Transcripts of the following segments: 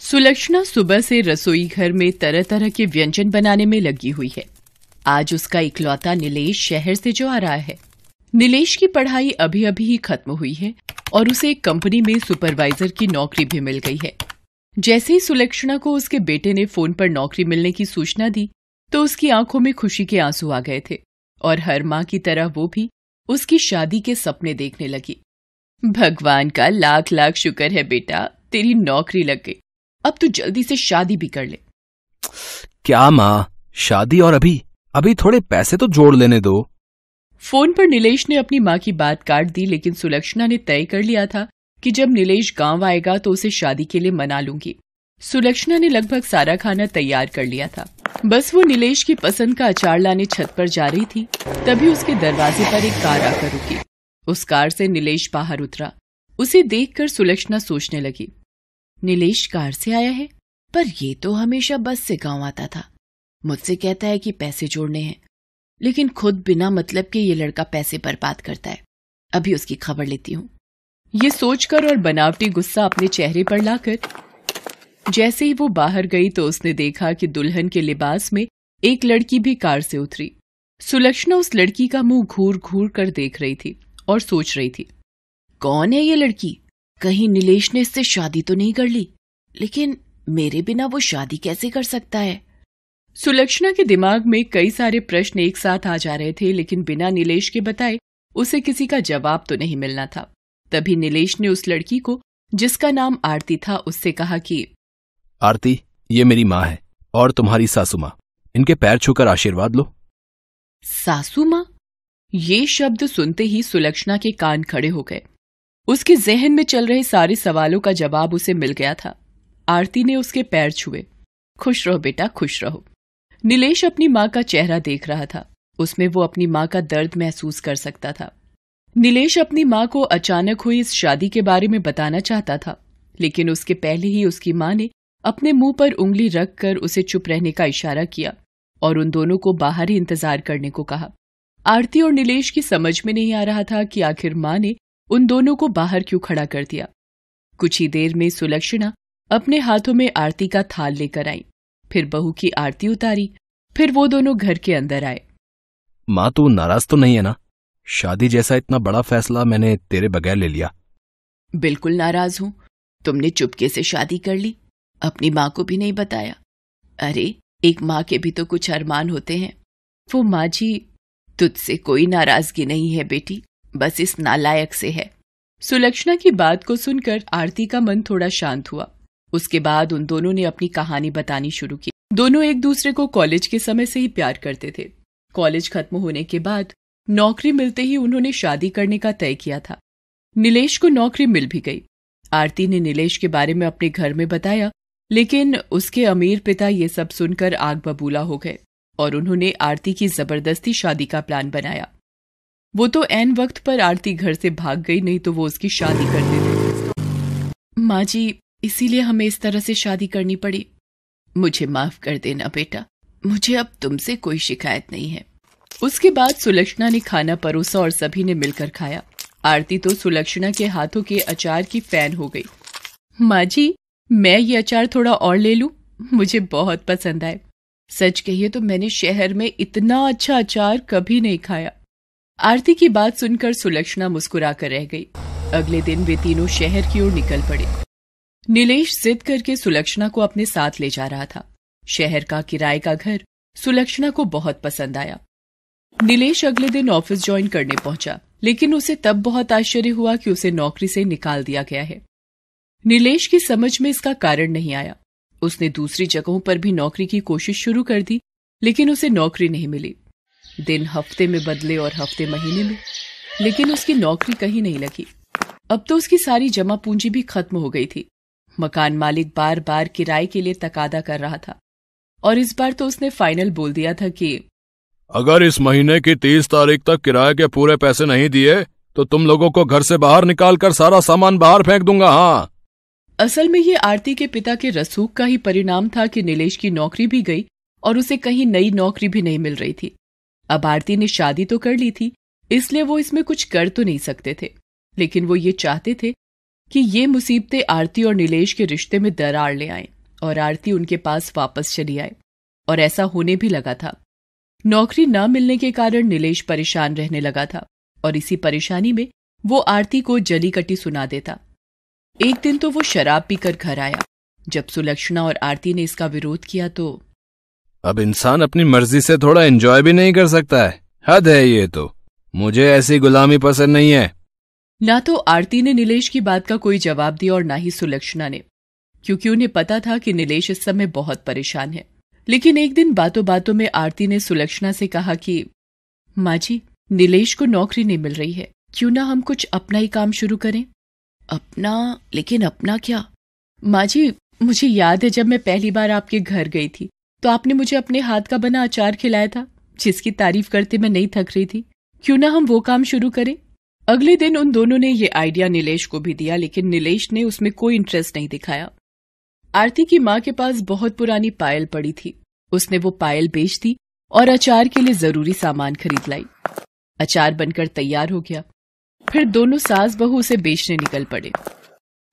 सुलक्षणा सुबह से रसोई घर में तरह तरह के व्यंजन बनाने में लगी हुई है आज उसका इकलौता नीलेष शहर से जो आ रहा है नीलेश की पढ़ाई अभी अभी ही खत्म हुई है और उसे एक कंपनी में सुपरवाइजर की नौकरी भी मिल गई है जैसे ही सुलक्षणा को उसके बेटे ने फोन पर नौकरी मिलने की सूचना दी तो उसकी आंखों में खुशी के आंसू आ गए थे और हर माँ की तरह वो भी उसकी शादी के सपने देखने लगी भगवान का लाख लाख शुक्र है बेटा तेरी नौकरी लग गई अब तू जल्दी से शादी भी कर ले क्या माँ शादी और अभी अभी थोड़े पैसे तो जोड़ लेने दो फोन पर नीलेष ने अपनी माँ की बात काट दी लेकिन सुलक्षणा ने तय कर लिया था कि जब नीलेष गांव आएगा तो उसे शादी के लिए मना लूंगी सुलक्षणा ने लगभग सारा खाना तैयार कर लिया था बस वो नीलेष की पसंद का अचार लाने छत पर जा रही थी तभी उसके दरवाजे पर एक कार आकर रुकी उस कार से नीलेष बाहर उतरा उसे देखकर सुलक्षणा सोचने लगी नीलेश कार से आया है पर ये तो हमेशा बस से गांव आता था मुझसे कहता है कि पैसे जोड़ने हैं लेकिन खुद बिना मतलब के ये लड़का पैसे बर्बाद करता है अभी उसकी खबर लेती हूँ ये सोचकर और बनावटी गुस्सा अपने चेहरे पर लाकर जैसे ही वो बाहर गई तो उसने देखा कि दुल्हन के लिबास में एक लड़की भी कार से उतरी सुलक्षणा उस लड़की का मुंह घूर घूर कर देख रही थी और सोच रही थी कौन है ये लड़की कहीं नीलेश ने इससे शादी तो नहीं कर ली लेकिन मेरे बिना वो शादी कैसे कर सकता है सुलक्षणा के दिमाग में कई सारे प्रश्न एक साथ आ जा रहे थे लेकिन बिना नीलेश के बताए उसे किसी का जवाब तो नहीं मिलना था तभी नीलेश ने उस लड़की को जिसका नाम आरती था उससे कहा कि आरती ये मेरी माँ है और तुम्हारी सासू माँ इनके पैर छूकर आशीर्वाद लो सासू माँ ये शब्द सुनते ही सुलक्षणा के कान खड़े हो गए उसके जहन में चल रहे सारे सवालों का जवाब उसे मिल गया था आरती ने उसके पैर छुए खुश रहो बेटा खुश रहो नीलेश अपनी माँ का चेहरा देख रहा था उसमें वो अपनी माँ का दर्द महसूस कर सकता था नीलेश अपनी माँ को अचानक हुई इस शादी के बारे में बताना चाहता था लेकिन उसके पहले ही उसकी माँ ने अपने मुंह पर उंगली रख कर उसे चुप रहने का इशारा किया और उन दोनों को बाहर ही इंतजार करने को कहा आरती और नीलेश की समझ में नहीं आ रहा था कि आखिर माँ ने उन दोनों को बाहर क्यों खड़ा कर दिया कुछ ही देर में सुलक्षणा अपने हाथों में आरती का थाल लेकर आई फिर बहू की आरती उतारी फिर वो दोनों घर के अंदर आए माँ तू नाराज तो नहीं है ना शादी जैसा इतना बड़ा फैसला मैंने तेरे बगैर ले लिया बिल्कुल नाराज हूँ तुमने चुपके से शादी कर ली अपनी माँ को भी नहीं बताया अरे एक माँ के भी तो कुछ अरमान होते हैं वो माँ जी तुझसे कोई नाराजगी नहीं है बेटी बस इस नालायक से है सुलक्षणा की बात को सुनकर आरती का मन थोड़ा शांत हुआ उसके बाद उन दोनों ने अपनी कहानी बतानी शुरू की दोनों एक दूसरे को कॉलेज के समय से ही प्यार करते थे कॉलेज खत्म होने के बाद नौकरी मिलते ही उन्होंने शादी करने का तय किया था नीलेष को नौकरी मिल भी गई आरती ने नीलेष के बारे में अपने घर में बताया लेकिन उसके अमीर पिता ये सब सुनकर आग बबूला हो गए और उन्होंने आरती की जबरदस्ती शादी का प्लान बनाया वो तो एन वक्त पर आरती घर से भाग गई नहीं तो वो उसकी शादी कर देते माँ जी इसीलिए हमें इस तरह से शादी करनी पड़ी मुझे माफ कर देना बेटा मुझे अब तुमसे कोई शिकायत नहीं है उसके बाद सुलक्षणा ने खाना परोसा और सभी ने मिलकर खाया आरती तो सुलक्षणा के हाथों के अचार की फैन हो गई माँ जी मैं ये अचार थोड़ा और ले लू मुझे बहुत पसंद आए सच कहिए तो मैंने शहर में इतना अच्छा अचार कभी नहीं खाया आरती की बात सुनकर सुलक्षणा मुस्कुरा कर रह गई अगले दिन वे तीनों शहर की ओर निकल पड़े नीलेश जिद करके सुलक्षणा को अपने साथ ले जा रहा था शहर का किराए का घर सुलक्षणा को बहुत पसंद आया नीलेश अगले दिन ऑफिस ज्वाइन करने पहुंचा लेकिन उसे तब बहुत आश्चर्य हुआ कि उसे नौकरी से निकाल दिया गया है नीलेश की समझ में इसका कारण नहीं आया उसने दूसरी जगहों पर भी नौकरी की कोशिश शुरू कर दी लेकिन उसे नौकरी नहीं मिली दिन हफ्ते में बदले और हफ्ते महीने में लेकिन उसकी नौकरी कहीं नहीं लगी अब तो उसकी सारी जमा पूंजी भी खत्म हो गई थी मकान मालिक बार बार किराए के लिए तकादा कर रहा था और इस बार तो उसने फाइनल बोल दिया था कि अगर इस महीने की तीस तारीख तक किराए के पूरे पैसे नहीं दिए तो तुम लोगों को घर से बाहर निकाल कर सारा सामान बाहर फेंक दूंगा हाँ असल में ये आरती के पिता के रसूख का ही परिणाम था कि नीलेश की नौकरी भी गई और उसे कहीं नई नौकरी भी नहीं मिल रही थी अब आरती ने शादी तो कर ली थी इसलिए वो इसमें कुछ कर तो नहीं सकते थे लेकिन वो ये चाहते थे कि ये मुसीबतें आरती और नीलेश के रिश्ते में दरार ले आए और आरती उनके पास वापस चली आए और ऐसा होने भी लगा था नौकरी न मिलने के कारण नीलेश परेशान रहने लगा था और इसी परेशानी में वो आरती को जली कटी सुना देता एक दिन तो वो शराब पीकर घर आया जब सुलक्षणा और आरती ने इसका विरोध किया तो अब इंसान अपनी मर्जी से थोड़ा एंजॉय भी नहीं कर सकता है हद है ये तो मुझे ऐसी गुलामी पसंद नहीं है ना तो आरती ने नीलेश की बात का कोई जवाब दिया और ना ही सुलक्षणा ने क्योंकि उन्हें पता था कि नीलेश इस समय बहुत परेशान है लेकिन एक दिन बातों बातों में आरती ने सुलक्षणा से कहा कि माँ जी नीलेश को नौकरी नहीं मिल रही है क्यों ना हम कुछ अपना ही काम शुरू करें अपना लेकिन अपना क्या माँ जी मुझे याद है जब मैं पहली बार आपके घर गई थी तो आपने मुझे अपने हाथ का बना अचार खिलाया था जिसकी तारीफ करते मैं नहीं थक रही थी क्यों ना हम वो काम शुरू करें अगले दिन उन दोनों ने ये आइडिया नीलेष को भी दिया लेकिन नीलेष ने उसमें कोई इंटरेस्ट नहीं दिखाया आरती की माँ के पास बहुत पुरानी पायल पड़ी थी उसने वो पायल बेच दी और अचार के लिए जरूरी सामान खरीद लाई अचार बनकर तैयार हो गया फिर दोनों सास बहु उसे बेचने निकल पड़े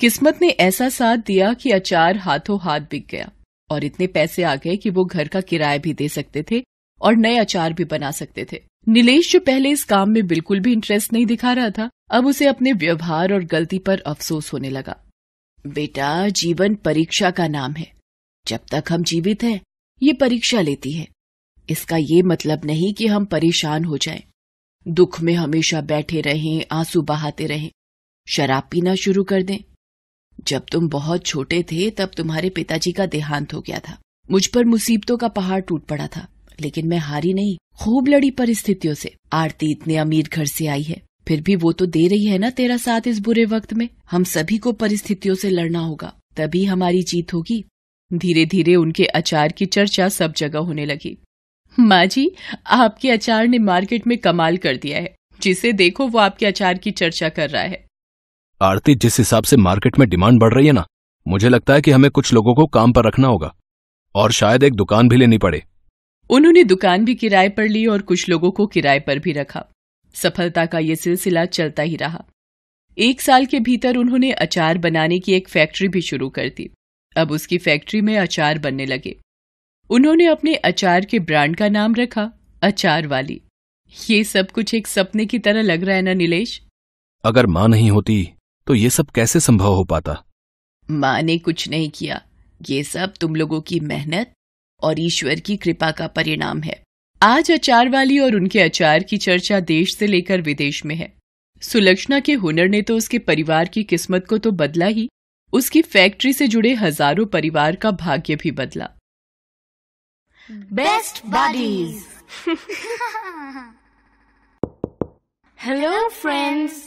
किस्मत ने ऐसा साथ दिया कि अचार हाथों हाथ बिक गया और इतने पैसे आ गए कि वो घर का किराया भी दे सकते थे और नए अचार भी बना सकते थे नीलेश जो पहले इस काम में बिल्कुल भी इंटरेस्ट नहीं दिखा रहा था अब उसे अपने व्यवहार और गलती पर अफसोस होने लगा बेटा जीवन परीक्षा का नाम है जब तक हम जीवित हैं ये परीक्षा लेती है इसका ये मतलब नहीं कि हम परेशान हो जाएं, दुख में हमेशा बैठे रहें आंसू बहाते रहें शराब पीना शुरू कर दें जब तुम बहुत छोटे थे तब तुम्हारे पिताजी का देहांत हो गया था मुझ पर मुसीबतों का पहाड़ टूट पड़ा था लेकिन मैं हारी नहीं खूब लड़ी परिस्थितियों से आरती इतने अमीर घर से आई है फिर भी वो तो दे रही है ना तेरा साथ इस बुरे वक्त में हम सभी को परिस्थितियों से लड़ना होगा तभी हमारी जीत होगी धीरे धीरे उनके अचार की चर्चा सब जगह होने लगी माँ जी आपके अचार ने मार्केट में कमाल कर दिया है जिसे देखो वो आपके अचार की चर्चा कर रहा है आरती जिस हिसाब से मार्केट में डिमांड बढ़ रही है ना मुझे लगता है कि हमें कुछ लोगों को काम पर रखना होगा और शायद एक दुकान भी लेनी पड़े उन्होंने दुकान भी किराए पर ली और कुछ लोगों को किराए पर भी रखा सफलता का ये सिलसिला चलता ही रहा एक साल के भीतर उन्होंने अचार बनाने की एक फैक्ट्री भी शुरू कर दी अब उसकी फैक्ट्री में अचार बनने लगे उन्होंने अपने अचार के ब्रांड का नाम रखा अचार वाली ये सब कुछ एक सपने की तरह लग रहा है ना नीलेश अगर माँ नहीं होती तो ये सब कैसे संभव हो पाता माँ ने कुछ नहीं किया ये सब तुम लोगों की मेहनत और ईश्वर की कृपा का परिणाम है आज अचार वाली और उनके अचार की चर्चा देश से लेकर विदेश में है सुलक्षणा के हुनर ने तो उसके परिवार की किस्मत को तो बदला ही उसकी फैक्ट्री से जुड़े हजारों परिवार का भाग्य भी बदला बेस्ट बॉडीज हेलो फ्रेंड्स